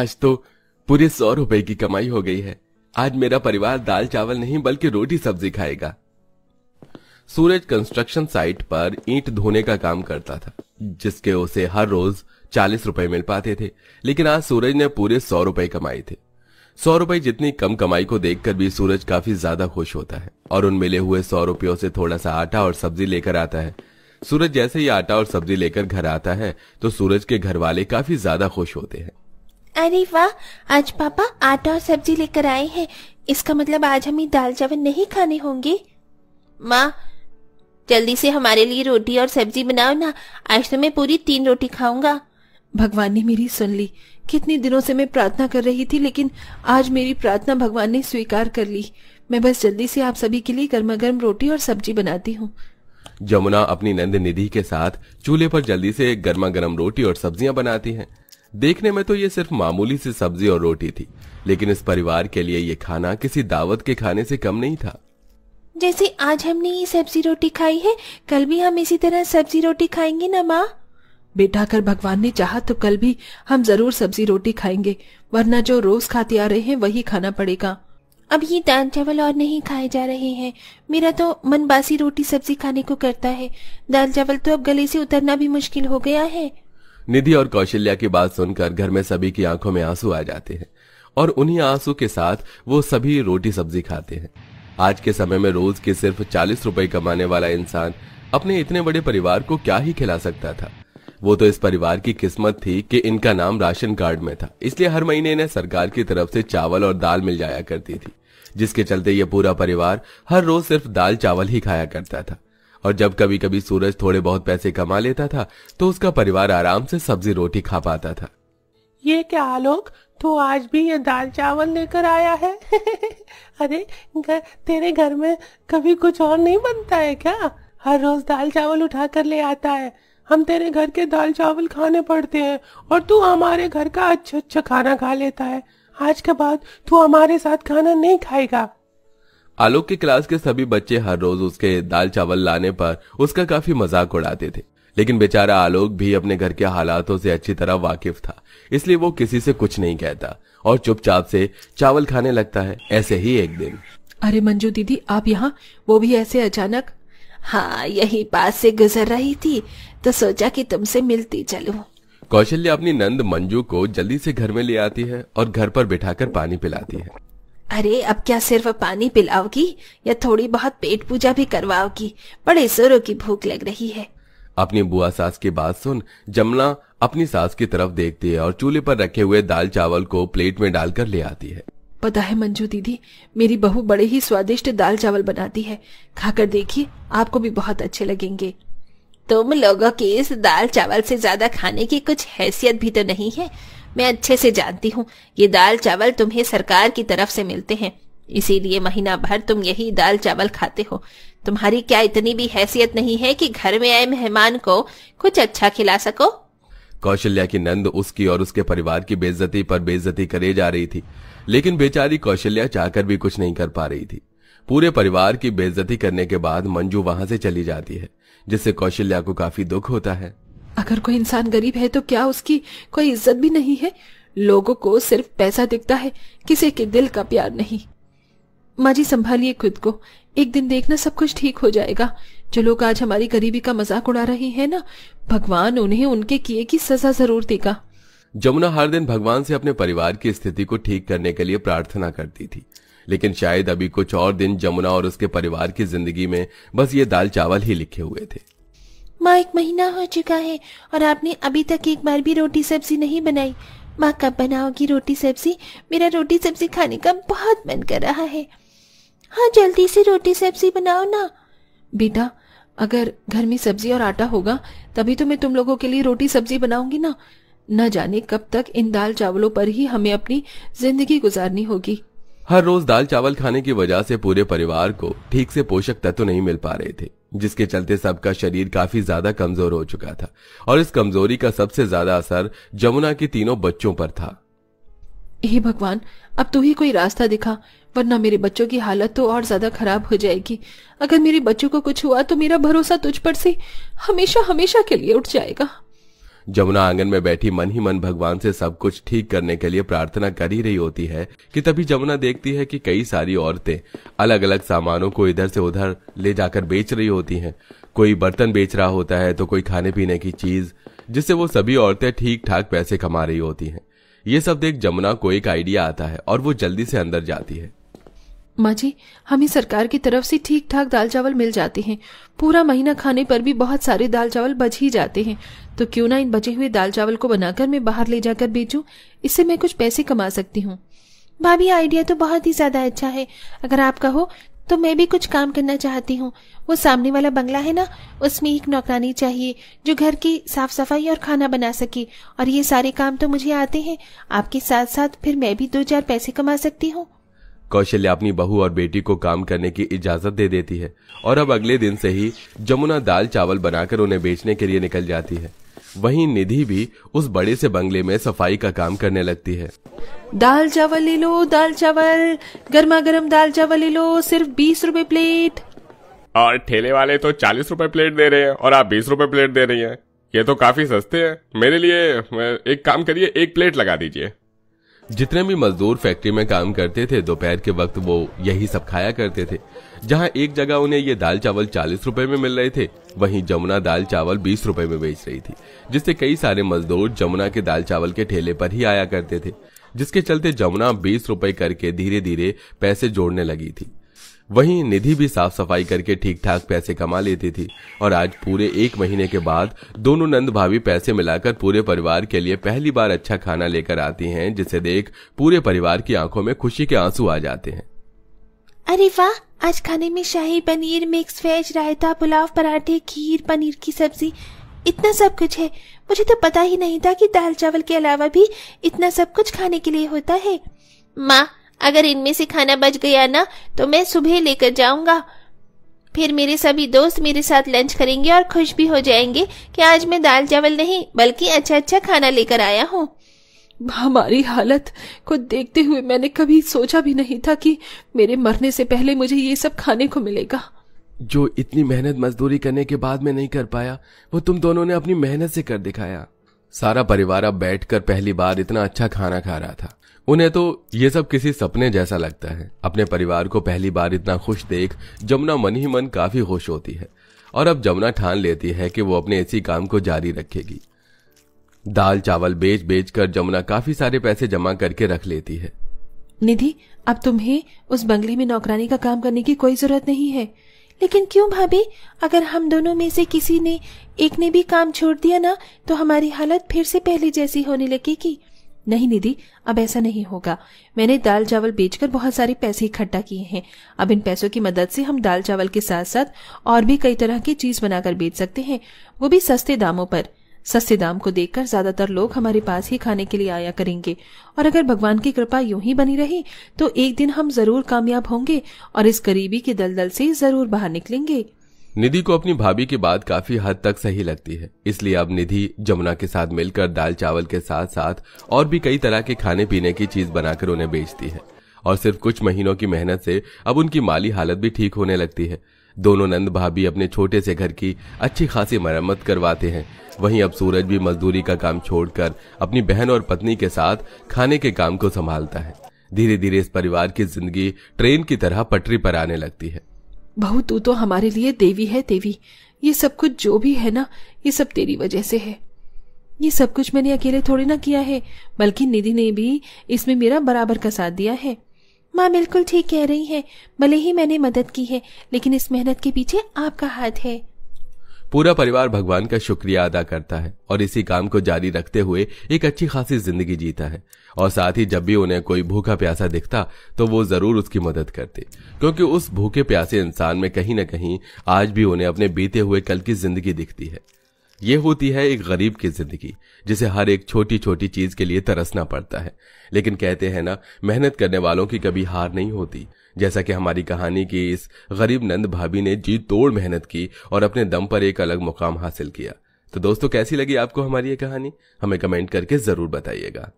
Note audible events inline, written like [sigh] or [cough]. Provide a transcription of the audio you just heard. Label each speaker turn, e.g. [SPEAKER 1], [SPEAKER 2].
[SPEAKER 1] आज तो पूरे सौ रुपए की कमाई हो गई है आज मेरा परिवार दाल चावल नहीं बल्कि रोटी सब्जी खाएगा सूरज कंस्ट्रक्शन साइट पर ईंट धोने का काम करता था जिसके उसे हर रोज चालीस रुपए मिल पाते थे लेकिन आज सूरज ने पूरे सौ रुपए कमाए थे सौ रुपए जितनी कम कमाई को देखकर भी सूरज काफी ज्यादा खुश होता है और उन मिले हुए सौ रुपयों से थोड़ा सा आटा और सब्जी लेकर आता है सूरज जैसे ही आटा और सब्जी लेकर घर आता है तो सूरज के घर वाले काफी ज्यादा खुश होते हैं
[SPEAKER 2] अरे वाह आज पापा आटा और सब्जी लेकर आए हैं इसका मतलब आज हमें दाल चावल नहीं खाने होंगे माँ जल्दी से हमारे लिए रोटी और सब्जी बनाओ ना आज तो मैं पूरी तीन रोटी खाऊंगा भगवान ने मेरी सुन ली कितने दिनों से मैं प्रार्थना कर रही थी लेकिन आज मेरी प्रार्थना भगवान ने स्वीकार कर ली मैं बस जल्दी से आप सभी के लिए गर्मा गर्म रोटी और सब्जी बनाती हूँ
[SPEAKER 1] जमुना अपनी नंद निधि के साथ चूल्हे पर जल्दी से गर्मा गर्म रोटी और सब्जियां बनाती है देखने में तो ये सिर्फ मामूली सी सब्जी और रोटी थी लेकिन इस परिवार के लिए ये खाना किसी दावत के खाने से कम नहीं था
[SPEAKER 2] जैसे आज हमने ये सब्जी रोटी खाई है कल भी हम इसी तरह सब्जी रोटी खाएंगे ना माँ बेटा अगर भगवान ने चाहा तो कल भी हम जरूर सब्जी रोटी खाएंगे वरना जो रोज खाते आ रहे हैं वही खाना पड़ेगा अब ये दाल चावल और नहीं खाए जा रहे हैं मेरा तो मन बासी रोटी सब्जी खाने को करता है दाल चावल तो अब गले से उतरना भी मुश्किल हो गया है
[SPEAKER 1] निधि और कौशल्या की बात सुनकर घर में सभी की आंखों में आंसू आ जाते हैं और उन्हीं आंसू के साथ वो सभी रोटी सब्जी खाते हैं आज के समय में रोज के सिर्फ चालीस रुपए कमाने वाला इंसान अपने इतने बड़े परिवार को क्या ही खिला सकता था वो तो इस परिवार की किस्मत थी कि इनका नाम राशन कार्ड में था इसलिए हर महीने इन्हें सरकार की तरफ से चावल और दाल मिल जाया करती थी जिसके चलते ये पूरा परिवार हर रोज सिर्फ दाल चावल ही खाया करता था और जब कभी कभी सूरज थोड़े बहुत पैसे कमा लेता था तो उसका परिवार आराम से सब्जी रोटी खा पाता था ये क्या
[SPEAKER 2] आलोक तो आज भी ये दाल चावल लेकर आया है [laughs] अरे गर,
[SPEAKER 1] तेरे घर में कभी कुछ और नहीं बनता है क्या हर रोज दाल चावल उठा कर ले आता है हम तेरे घर के दाल चावल खाने पड़ते हैं और तू हमारे घर का अच्छा अच्छा खाना खा लेता है आज के बाद तू हमारे साथ खाना नहीं खाएगा आलोक के क्लास के सभी बच्चे हर रोज उसके दाल चावल लाने पर उसका काफी मजाक उड़ाते थे लेकिन बेचारा आलोक भी अपने घर के हालातों से अच्छी तरह वाकिफ था इसलिए वो किसी से कुछ नहीं कहता और चुपचाप से चावल खाने लगता है ऐसे ही एक दिन
[SPEAKER 2] अरे मंजू दीदी आप यहाँ वो भी ऐसे अचानक हाँ यही पास से गुजर रही थी तो सोचा कि तुमसे मिलती चलू
[SPEAKER 1] कौशल्या अपनी नंद मंजू को जल्दी से घर में ले आती है और घर पर बिठाकर पानी पिलाती है
[SPEAKER 2] अरे अब क्या सिर्फ पानी पिलाओगी या थोड़ी बहुत पेट पूजा भी करवाओगी बड़े जोरों की भूख लग रही है
[SPEAKER 1] अपनी बुआ सास की बात सुन जमुना अपनी सास की तरफ देखती है और चूल्हे पर रखे हुए दाल चावल को प्लेट में डालकर ले आती है
[SPEAKER 2] पता है मंजू दीदी मेरी बहू बड़े ही स्वादिष्ट दाल चावल बनाती है खाकर देखिए आपको भी बहुत अच्छे लगेंगे तुम लोगों की इस दाल चावल से ज्यादा खाने की कुछ हैसियत भी तो नहीं है मैं अच्छे से जानती हूँ ये दाल चावल तुम्हें सरकार की तरफ से मिलते हैं इसीलिए महीना भर तुम यही दाल चावल खाते हो तुम्हारी क्या इतनी भी हैसियत नहीं है कि घर में आए मेहमान को कुछ अच्छा खिला सको
[SPEAKER 1] कौशल्या की नंद उसकी और उसके परिवार की बेइज्जती पर बेइज्जती करे जा रही थी लेकिन बेचारी कौशल्या चाहकर भी कुछ नहीं कर पा रही थी पूरे परिवार की बेइज्जती करने के बाद मंजू वहां से चली जाती है जिससे कौशल्या को काफी दुख होता है
[SPEAKER 2] अगर कोई इंसान गरीब है तो क्या उसकी कोई इज्जत भी नहीं है लोगों को सिर्फ पैसा दिखता है किसी के दिल का प्यार नहीं माँ जी संभालिए खुद को एक दिन देखना सब कुछ ठीक हो जाएगा जो लोग आज हमारी गरीबी का मजाक उड़ा रहे हैं ना भगवान उन्हें उनके किए की सजा जरूर देगा
[SPEAKER 1] जमुना हर दिन भगवान से अपने परिवार की स्थिति को ठीक करने के लिए प्रार्थना करती थी लेकिन शायद अभी कुछ और दिन जमुना और उसके परिवार की जिंदगी में बस ये दाल चावल ही लिखे हुए थे
[SPEAKER 2] माँ एक महीना हो चुका है और आपने अभी तक एक बार भी रोटी सब्जी नहीं बनाई माँ कब बनाओगी रोटी सब्जी मेरा रोटी सब्जी खाने का बहुत मन कर रहा है हाँ जल्दी से रोटी सब्जी बनाओ ना बेटा अगर घर में सब्जी और आटा होगा तभी तो मैं तुम लोगों के लिए रोटी सब्जी बनाऊंगी ना न जाने कब तक इन दाल चावलों पर ही हमें अपनी जिंदगी गुजारनी होगी
[SPEAKER 1] हर रोज दाल चावल खाने की वजह से पूरे परिवार को ठीक से पोषक तत्व नहीं मिल पा रहे थे जिसके चलते सबका शरीर काफी ज्यादा कमजोर हो चुका था और इस कमजोरी का सबसे ज्यादा असर जमुना के तीनों बच्चों पर था
[SPEAKER 2] हे भगवान अब तू ही कोई रास्ता दिखा वरना मेरे बच्चों की हालत तो और ज्यादा खराब हो जाएगी अगर मेरे बच्चों को कुछ हुआ तो मेरा भरोसा तुझ पर से हमेशा हमेशा के लिए उठ जाएगा
[SPEAKER 1] जमुना आंगन में बैठी मन ही मन भगवान से सब कुछ ठीक करने के लिए प्रार्थना कर ही रही होती है कि तभी जमुना देखती है कि कई सारी औरतें अलग अलग सामानों को इधर से उधर ले जाकर बेच रही होती हैं कोई बर्तन बेच रहा होता है तो कोई खाने पीने की चीज जिससे वो सभी औरतें ठीक ठाक पैसे कमा रही होती हैं ये सब देख जमुना को एक आइडिया आता है और वो जल्दी से अंदर जाती है
[SPEAKER 2] माँ जी हमें सरकार की तरफ से ठीक ठाक दाल चावल मिल जाते हैं पूरा महीना खाने पर भी बहुत सारे दाल चावल बच ही जाते हैं तो क्यों ना इन बचे हुए दाल चावल को बनाकर मैं बाहर ले जाकर बेचूं इससे मैं कुछ पैसे कमा सकती हूँ भाभी आइडिया तो बहुत ही ज्यादा अच्छा है अगर आप कहो तो मैं भी कुछ काम करना चाहती हूँ वो सामने वाला बंगला है ना उसमें एक नौकरानी चाहिए जो घर की साफ सफाई और खाना बना सके और ये सारे काम तो मुझे आते हैं आपके साथ साथ फिर मैं भी दो चार पैसे कमा सकती हूँ
[SPEAKER 1] कौशल्या अपनी बहू और बेटी को काम करने की इजाजत दे देती है और अब अगले दिन से ही जमुना दाल चावल बनाकर उन्हें बेचने के लिए निकल जाती है वहीं निधि भी उस बड़े से बंगले में सफाई का काम करने लगती है
[SPEAKER 2] दाल चावल ले लो दाल चावल गर्मा गर्म दाल चावल ले लो सिर्फ बीस रूपए प्लेट
[SPEAKER 1] और ठेले वाले तो चालीस रूपए प्लेट दे रहे हैं और आप बीस रूपए प्लेट दे रही हैं ये तो काफी सस्ते हैं मेरे लिए एक काम करिए एक प्लेट लगा दीजिए जितने भी मजदूर फैक्ट्री में काम करते थे दोपहर के वक्त वो यही सब खाया करते थे जहाँ एक जगह उन्हें ये दाल चावल चालीस रूपए में मिल रहे थे वहीं जमुना दाल चावल बीस रूपए में बेच रही थी जिससे कई सारे मजदूर जमुना के दाल चावल के ठेले पर ही आया करते थे जिसके चलते जमुना बीस रूपए करके धीरे धीरे पैसे जोड़ने लगी थी वहीं निधि भी साफ सफाई करके ठीक ठाक पैसे कमा लेती थी और आज पूरे एक महीने के बाद दोनों नंद भाभी पैसे मिलाकर पूरे परिवार के लिए पहली बार अच्छा खाना लेकर आती हैं जिसे देख पूरे परिवार की आंखों में खुशी के आंसू आ जाते हैं
[SPEAKER 2] अरे वाह आज खाने में शाही पनीर मिक्स वेज रायता पुलाव पराठे खीर पनीर की सब्जी इतना सब कुछ है मुझे तो पता ही नहीं था कि दाल चावल के अलावा भी इतना सब कुछ खाने के लिए होता है माँ अगर इनमें से खाना बच गया ना तो मैं सुबह लेकर जाऊंगा फिर मेरे सभी दोस्त मेरे साथ लंच करेंगे और खुश भी हो जाएंगे कि आज मैं दाल चावल नहीं बल्कि अच्छा अच्छा खाना लेकर आया हूँ हमारी हालत को देखते हुए मैंने कभी सोचा भी नहीं था कि मेरे मरने से पहले मुझे ये सब खाने को मिलेगा
[SPEAKER 1] जो इतनी मेहनत मजदूरी करने के बाद में नहीं कर पाया वो तुम दोनों ने अपनी मेहनत से कर दिखाया सारा परिवार अब बैठकर पहली बार इतना अच्छा खाना खा रहा था उन्हें तो ये सब किसी सपने जैसा लगता है अपने परिवार को पहली बार इतना खुश देख जमुना मन ही मन काफी खुश होती है और अब जमुना ठान लेती है कि वो अपने इसी काम को जारी रखेगी दाल चावल बेच बेच कर जमुना काफी सारे पैसे जमा करके रख लेती है
[SPEAKER 2] निधि अब तुम्हें उस बंगले में नौकरानी का काम करने की कोई जरूरत नहीं है लेकिन क्यों भाभी अगर हम दोनों में से किसी ने एक ने भी काम छोड़ दिया ना तो हमारी हालत फिर से पहले जैसी होने लगेगी नहीं निधि अब ऐसा नहीं होगा मैंने दाल चावल बेचकर बहुत सारे पैसे इकट्ठा किए हैं अब इन पैसों की मदद से हम दाल चावल के साथ साथ और भी कई तरह की चीज बनाकर बेच सकते हैं वो भी सस्ते दामों पर सस्ते दाम को देखकर ज्यादातर लोग हमारे पास ही खाने के लिए आया करेंगे और अगर भगवान की कृपा यूं ही बनी रही तो एक दिन हम जरूर कामयाब होंगे और इस गरीबी के दलदल से जरूर बाहर निकलेंगे
[SPEAKER 1] निधि को अपनी भाभी की बात काफी हद तक सही लगती है इसलिए अब निधि जमुना के साथ मिलकर दाल चावल के साथ साथ और भी कई तरह के खाने पीने की चीज बनाकर उन्हें बेचती है और सिर्फ कुछ महीनों की मेहनत से अब उनकी माली हालत भी ठीक होने लगती है दोनों नंद भाभी अपने छोटे से घर की अच्छी खासी मरम्मत करवाते हैं वहीं अब सूरज भी मजदूरी का काम छोड़कर अपनी बहन और पत्नी के साथ खाने के काम को संभालता है धीरे धीरे इस परिवार की जिंदगी ट्रेन की तरह पटरी पर आने लगती है
[SPEAKER 2] बहू तू तो हमारे लिए देवी है देवी ये सब कुछ जो भी है ना ये सब तेरी वजह से है ये सब कुछ मैंने अकेले थोड़ी ना किया है बल्कि निधि ने भी इसमें मेरा बराबर का साथ दिया है माँ बिल्कुल ठीक कह रही है भले ही मैंने मदद की है लेकिन इस मेहनत के पीछे आपका हाथ है
[SPEAKER 1] पूरा परिवार भगवान का शुक्रिया अदा करता है और इसी काम को जारी रखते हुए एक अच्छी खासी जिंदगी जीता है और साथ ही जब भी उन्हें कोई भूखा प्यासा दिखता तो वो जरूर उसकी मदद करते क्योंकि उस भूखे प्यासे इंसान में कहीं ना कहीं आज भी उन्हें अपने बीते हुए कल की जिंदगी दिखती है ये होती है एक गरीब की जिंदगी जिसे हर एक छोटी छोटी चीज के लिए तरसना पड़ता है लेकिन कहते हैं ना मेहनत करने वालों की कभी हार नहीं होती जैसा कि हमारी कहानी की इस गरीब नंद भाभी ने जी तोड़ मेहनत की और अपने दम पर एक अलग मुकाम हासिल किया तो दोस्तों कैसी लगी आपको हमारी ये कहानी हमें कमेंट करके जरूर बताइएगा